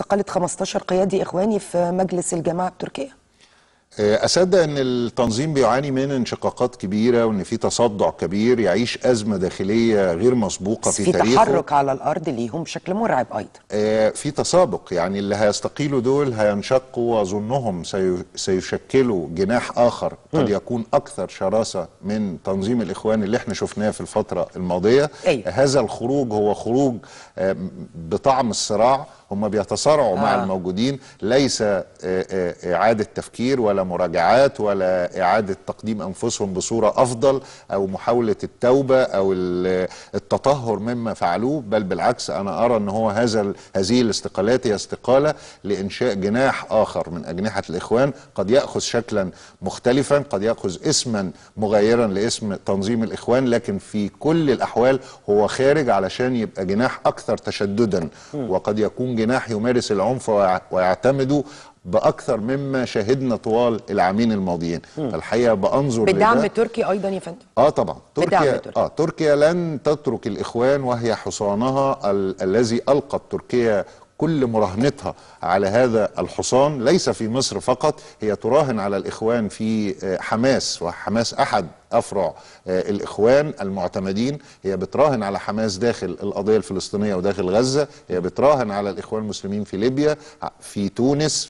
استقالت 15 قيادي إخواني في مجلس الجماعة بتركيا أصدق آه، أن التنظيم بيعاني من انشقاقات كبيرة وأن في تصدع كبير يعيش أزمة داخلية غير مسبوقة في, في تاريخه في تحرك على الأرض ليهم بشكل مرعب أيضا آه، في تسابق يعني اللي هيستقيلوا دول هينشقوا وأظنهم سيشكلوا جناح آخر قد يكون أكثر شراسة من تنظيم الإخوان اللي احنا شفناه في الفترة الماضية أيوه. هذا الخروج هو خروج آه، بطعم الصراع هم بيتصارعوا آه. مع الموجودين ليس آه، آه، إعادة تفكير ولا مراجعات ولا إعادة تقديم أنفسهم بصورة أفضل أو محاولة التوبة أو التطهر مما فعلوه بل بالعكس أنا أرى أن هو هذا هذه الاستقالات هي استقالة لإنشاء جناح آخر من أجنحة الإخوان قد يأخذ شكلا مختلفا قد يأخذ اسما مغيرا لاسم تنظيم الإخوان لكن في كل الأحوال هو خارج علشان يبقى جناح أكثر تشددا وقد يكون جناح يمارس العنف ويعتمدوا باكثر مما شهدنا طوال العامين الماضيين فالحقيقه بانظر بالدعم التركي ايضا يا فندم اه طبعا تركيا اه تركيا لن تترك الاخوان وهي حصانها ال الذي القت تركيا كل مراهنتها على هذا الحصان ليس في مصر فقط هي تراهن على الإخوان في آه، حماس وحماس أحد أفرع آه، الإخوان المعتمدين هي بتراهن على حماس داخل القضية الفلسطينية وداخل غزة هي بتراهن على الإخوان المسلمين في ليبيا آه، في تونس